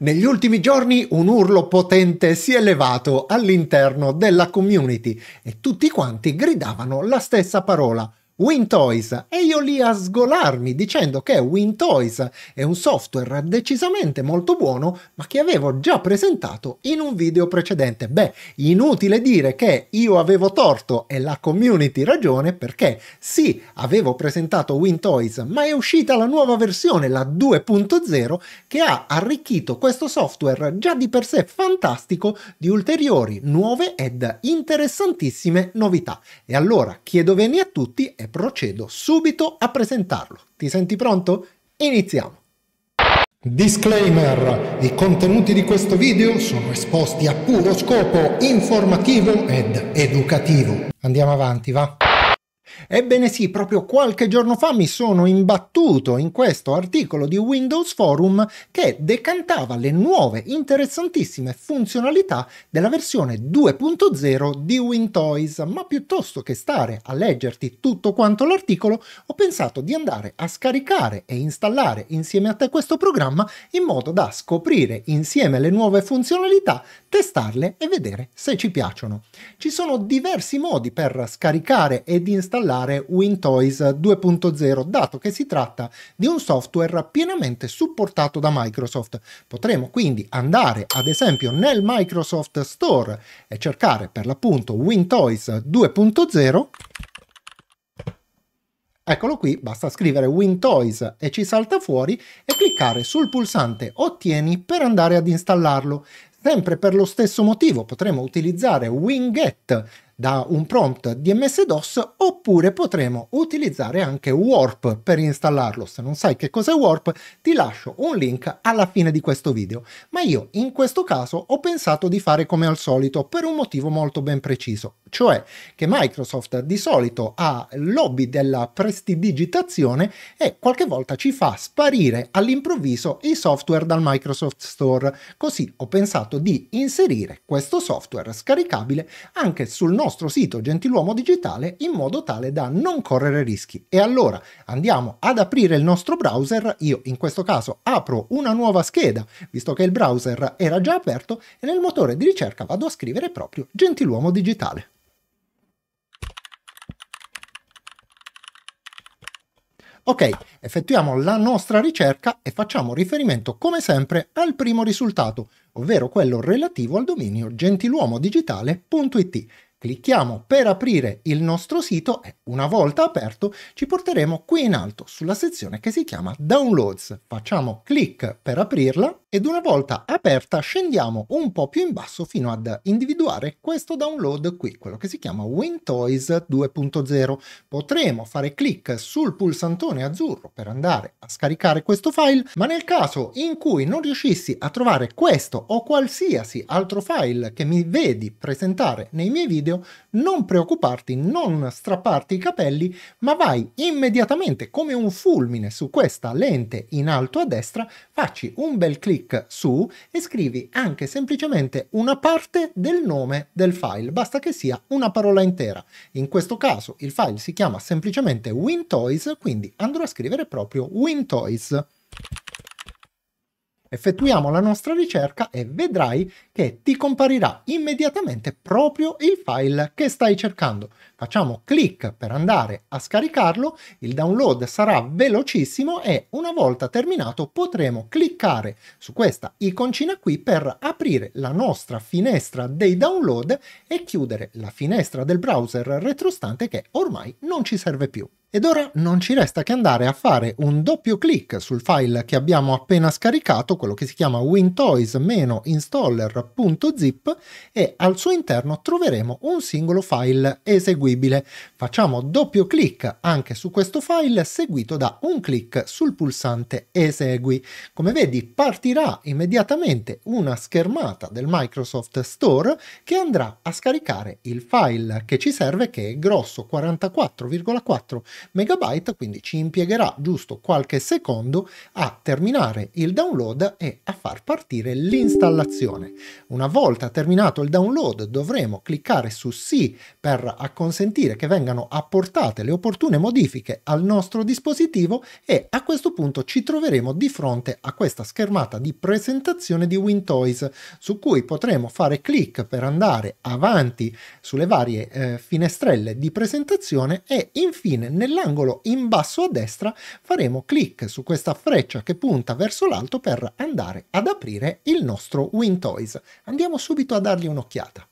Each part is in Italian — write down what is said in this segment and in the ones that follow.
Negli ultimi giorni un urlo potente si è elevato all'interno della community e tutti quanti gridavano la stessa parola, Wintoys e io lì a sgolarmi dicendo che Wintoys è un software decisamente molto buono ma che avevo già presentato in un video precedente. Beh, inutile dire che io avevo torto e la community ragione perché sì, avevo presentato Wintoys ma è uscita la nuova versione, la 2.0, che ha arricchito questo software già di per sé fantastico di ulteriori nuove ed interessantissime novità. E allora chiedo veni a tutti e e procedo subito a presentarlo. Ti senti pronto? Iniziamo! Disclaimer! I contenuti di questo video sono esposti a puro scopo informativo ed educativo. Andiamo avanti, va? Ebbene sì, proprio qualche giorno fa mi sono imbattuto in questo articolo di Windows Forum che decantava le nuove interessantissime funzionalità della versione 2.0 di WinToys, ma piuttosto che stare a leggerti tutto quanto l'articolo, ho pensato di andare a scaricare e installare insieme a te questo programma in modo da scoprire insieme le nuove funzionalità, testarle e vedere se ci piacciono. Ci sono diversi modi per scaricare ed installare installare WinToys 2.0, dato che si tratta di un software pienamente supportato da Microsoft. Potremo quindi andare ad esempio nel Microsoft Store e cercare per l'appunto WinToys 2.0 Eccolo qui, basta scrivere WinToys e ci salta fuori e cliccare sul pulsante Ottieni per andare ad installarlo. Sempre per lo stesso motivo potremo utilizzare Winget da un prompt DMS-DOS oppure potremo utilizzare anche Warp per installarlo. Se non sai che cos'è Warp ti lascio un link alla fine di questo video, ma io in questo caso ho pensato di fare come al solito per un motivo molto ben preciso, cioè che Microsoft di solito ha lobby della prestidigitazione e qualche volta ci fa sparire all'improvviso i software dal Microsoft Store. Così ho pensato di inserire questo software scaricabile anche sul nostro nostro sito Gentiluomo Digitale in modo tale da non correre rischi. E allora andiamo ad aprire il nostro browser, io in questo caso apro una nuova scheda, visto che il browser era già aperto, e nel motore di ricerca vado a scrivere proprio Gentiluomo Digitale. Ok, effettuiamo la nostra ricerca e facciamo riferimento come sempre al primo risultato, ovvero quello relativo al dominio gentiluomodigitale.it Clicchiamo per aprire il nostro sito e una volta aperto ci porteremo qui in alto sulla sezione che si chiama Downloads. Facciamo clic per aprirla ed una volta aperta scendiamo un po' più in basso fino ad individuare questo download qui, quello che si chiama WinToys 2.0. Potremo fare clic sul pulsantone azzurro per andare a scaricare questo file, ma nel caso in cui non riuscissi a trovare questo o qualsiasi altro file che mi vedi presentare nei miei video, video, non preoccuparti, non strapparti i capelli, ma vai immediatamente come un fulmine su questa lente in alto a destra, facci un bel clic su e scrivi anche semplicemente una parte del nome del file, basta che sia una parola intera. In questo caso il file si chiama semplicemente WinToys, quindi andrò a scrivere proprio WinToys. Effettuiamo la nostra ricerca e vedrai che ti comparirà immediatamente proprio il file che stai cercando. Facciamo clic per andare a scaricarlo, il download sarà velocissimo e una volta terminato potremo cliccare su questa iconcina qui per aprire la nostra finestra dei download e chiudere la finestra del browser retrostante che ormai non ci serve più. Ed ora non ci resta che andare a fare un doppio clic sul file che abbiamo appena scaricato, quello che si chiama wintoys-installer.zip e al suo interno troveremo un singolo file eseguibile. Facciamo doppio clic anche su questo file seguito da un clic sul pulsante esegui. Come vedi partirà immediatamente una schermata del Microsoft Store che andrà a scaricare il file che ci serve che è grosso 44,4 MB, quindi ci impiegherà giusto qualche secondo a terminare il download e a far partire l'installazione. Una volta terminato il download dovremo cliccare su sì per acconsentire che vengano apportate le opportune modifiche al nostro dispositivo e a questo punto ci troveremo di fronte a questa schermata di presentazione di Wintoys su cui potremo fare clic per andare avanti sulle varie eh, finestrelle di presentazione e infine nel nell'angolo in basso a destra faremo clic su questa freccia che punta verso l'alto per andare ad aprire il nostro WinToys. Andiamo subito a dargli un'occhiata.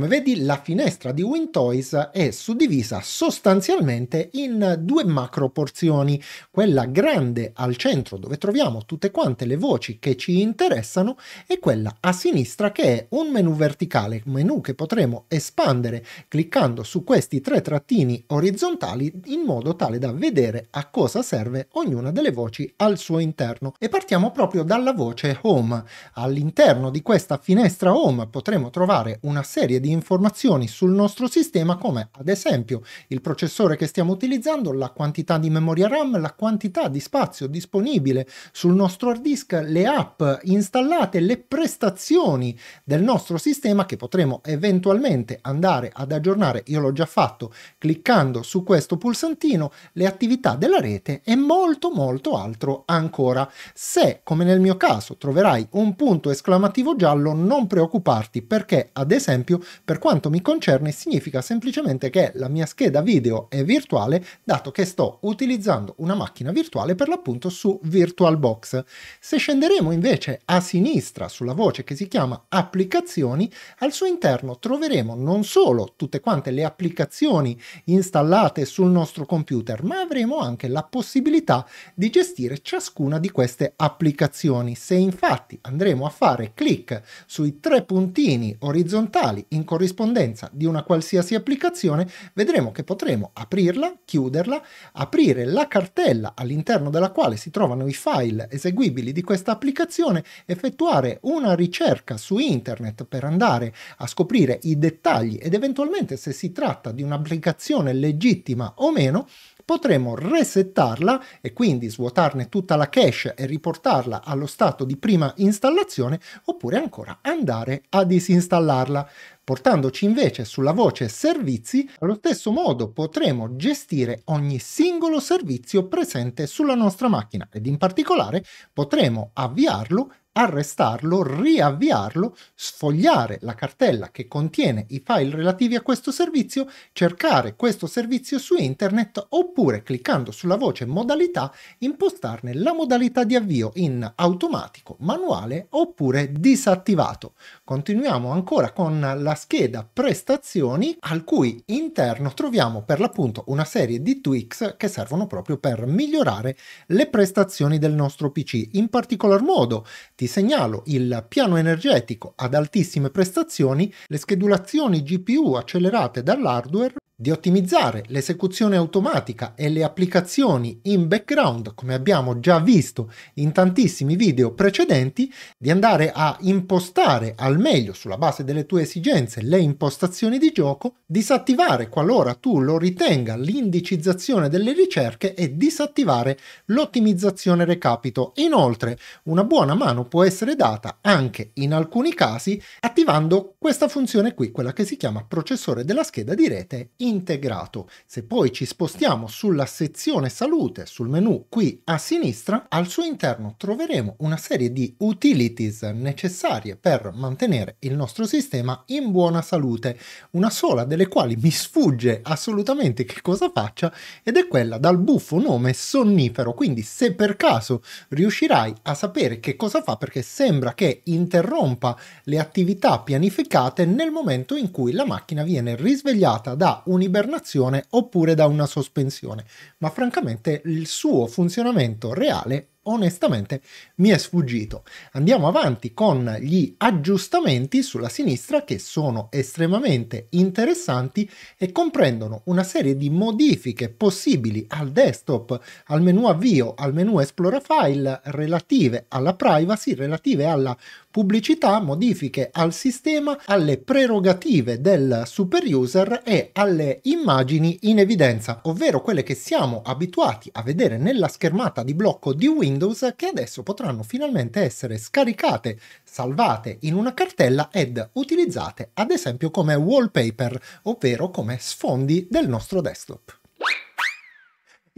Come vedi la finestra di WinToys è suddivisa sostanzialmente in due macro porzioni, quella grande al centro dove troviamo tutte quante le voci che ci interessano e quella a sinistra che è un menu verticale, menu che potremo espandere cliccando su questi tre trattini orizzontali in modo tale da vedere a cosa serve ognuna delle voci al suo interno. E partiamo proprio dalla voce Home. All'interno di questa finestra Home potremo trovare una serie di di informazioni sul nostro sistema come ad esempio il processore che stiamo utilizzando, la quantità di memoria RAM, la quantità di spazio disponibile sul nostro hard disk, le app installate, le prestazioni del nostro sistema che potremo eventualmente andare ad aggiornare, io l'ho già fatto cliccando su questo pulsantino, le attività della rete e molto molto altro ancora. Se come nel mio caso troverai un punto esclamativo giallo non preoccuparti perché ad esempio per quanto mi concerne significa semplicemente che la mia scheda video è virtuale dato che sto utilizzando una macchina virtuale per l'appunto su VirtualBox. Se scenderemo invece a sinistra sulla voce che si chiama applicazioni, al suo interno troveremo non solo tutte quante le applicazioni installate sul nostro computer, ma avremo anche la possibilità di gestire ciascuna di queste applicazioni. Se infatti andremo a fare clic sui tre puntini orizzontali in corrispondenza di una qualsiasi applicazione, vedremo che potremo aprirla, chiuderla, aprire la cartella all'interno della quale si trovano i file eseguibili di questa applicazione, effettuare una ricerca su internet per andare a scoprire i dettagli ed eventualmente se si tratta di un'applicazione legittima o meno, potremo resettarla e quindi svuotarne tutta la cache e riportarla allo stato di prima installazione oppure ancora andare a disinstallarla. Portandoci invece sulla voce servizi, allo stesso modo potremo gestire ogni singolo servizio presente sulla nostra macchina ed in particolare potremo avviarlo arrestarlo, riavviarlo, sfogliare la cartella che contiene i file relativi a questo servizio, cercare questo servizio su internet oppure cliccando sulla voce modalità impostarne la modalità di avvio in automatico, manuale oppure disattivato. Continuiamo ancora con la scheda prestazioni al cui interno troviamo per l'appunto una serie di tweaks che servono proprio per migliorare le prestazioni del nostro PC. In particolar modo ti segnalo il piano energetico ad altissime prestazioni, le schedulazioni GPU accelerate dall'hardware, di ottimizzare l'esecuzione automatica e le applicazioni in background, come abbiamo già visto in tantissimi video precedenti, di andare a impostare al meglio sulla base delle tue esigenze le impostazioni di gioco, disattivare qualora tu lo ritenga l'indicizzazione delle ricerche e disattivare l'ottimizzazione recapito. Inoltre, una buona mano può essere data anche in alcuni casi attivando questa funzione qui, quella che si chiama processore della scheda di rete integrato. Se poi ci spostiamo sulla sezione salute, sul menu qui a sinistra, al suo interno troveremo una serie di utilities necessarie per mantenere il nostro sistema in buona salute, una sola delle quali mi sfugge assolutamente che cosa faccia ed è quella dal buffo nome sonnifero, quindi se per caso riuscirai a sapere che cosa fa perché sembra che interrompa le attività pianificate nel momento in cui la macchina viene risvegliata da un'ibernazione oppure da una sospensione, ma francamente il suo funzionamento reale onestamente mi è sfuggito. Andiamo avanti con gli aggiustamenti sulla sinistra che sono estremamente interessanti e comprendono una serie di modifiche possibili al desktop, al menu avvio, al menu esplora file relative alla privacy, relative alla pubblicità, modifiche al sistema, alle prerogative del super user e alle immagini in evidenza, ovvero quelle che siamo abituati a vedere nella schermata di blocco di Windows che adesso potranno finalmente essere scaricate, salvate in una cartella ed utilizzate ad esempio come wallpaper, ovvero come sfondi del nostro desktop.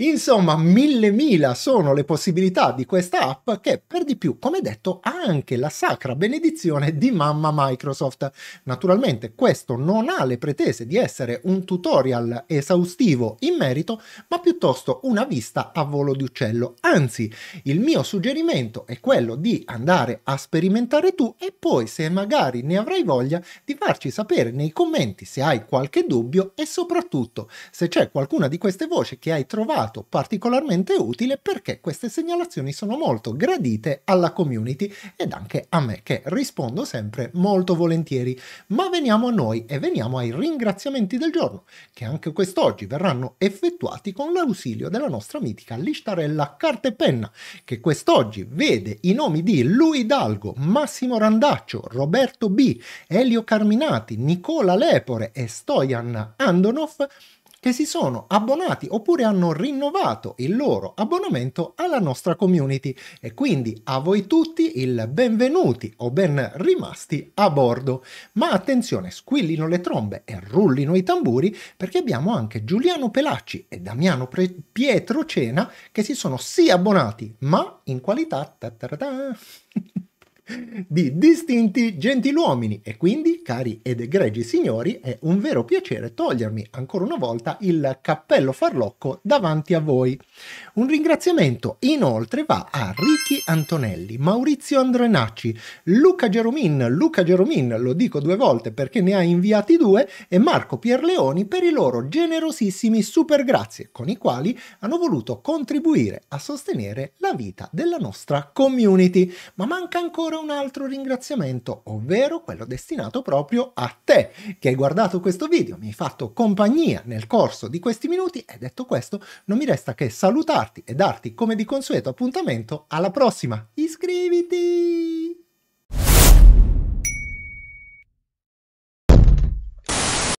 Insomma, mille mila sono le possibilità di questa app che per di più, come detto, ha anche la sacra benedizione di mamma Microsoft. Naturalmente questo non ha le pretese di essere un tutorial esaustivo in merito, ma piuttosto una vista a volo di uccello. Anzi, il mio suggerimento è quello di andare a sperimentare tu e poi se magari ne avrai voglia di farci sapere nei commenti se hai qualche dubbio e soprattutto se c'è qualcuna di queste voci che hai trovato risultato particolarmente utile perché queste segnalazioni sono molto gradite alla community ed anche a me che rispondo sempre molto volentieri. Ma veniamo a noi e veniamo ai ringraziamenti del giorno, che anche quest'oggi verranno effettuati con l'ausilio della nostra mitica listarella carta e penna, che quest'oggi vede i nomi di Lui Dalgo, Massimo Randaccio, Roberto B, Elio Carminati, Nicola Lepore e Stojan Andonov che si sono abbonati oppure hanno rinnovato il loro abbonamento alla nostra community e quindi a voi tutti il benvenuti o ben rimasti a bordo. Ma attenzione, squillino le trombe e rullino i tamburi perché abbiamo anche Giuliano Pelacci e Damiano Pre- Pietro Cena che si sono sì abbonati ma in qualità di distinti gentiluomini e quindi, cari ed egregi signori, è un vero piacere togliermi ancora una volta il cappello farlocco davanti a voi. Un ringraziamento inoltre va a Ricky Antonelli, Maurizio Andrenacci, Luca Geromin, Luca Geromin lo dico due volte perché ne ha inviati due, e Marco Pierleoni per i loro generosissimi super grazie con i quali hanno voluto contribuire a sostenere la vita della nostra community. Ma manca ancora un altro ringraziamento, ovvero quello destinato proprio a te che hai guardato questo video, mi hai fatto compagnia nel corso di questi minuti e detto questo non mi resta che salutarti e darti come di consueto appuntamento alla prossima. Iscriviti!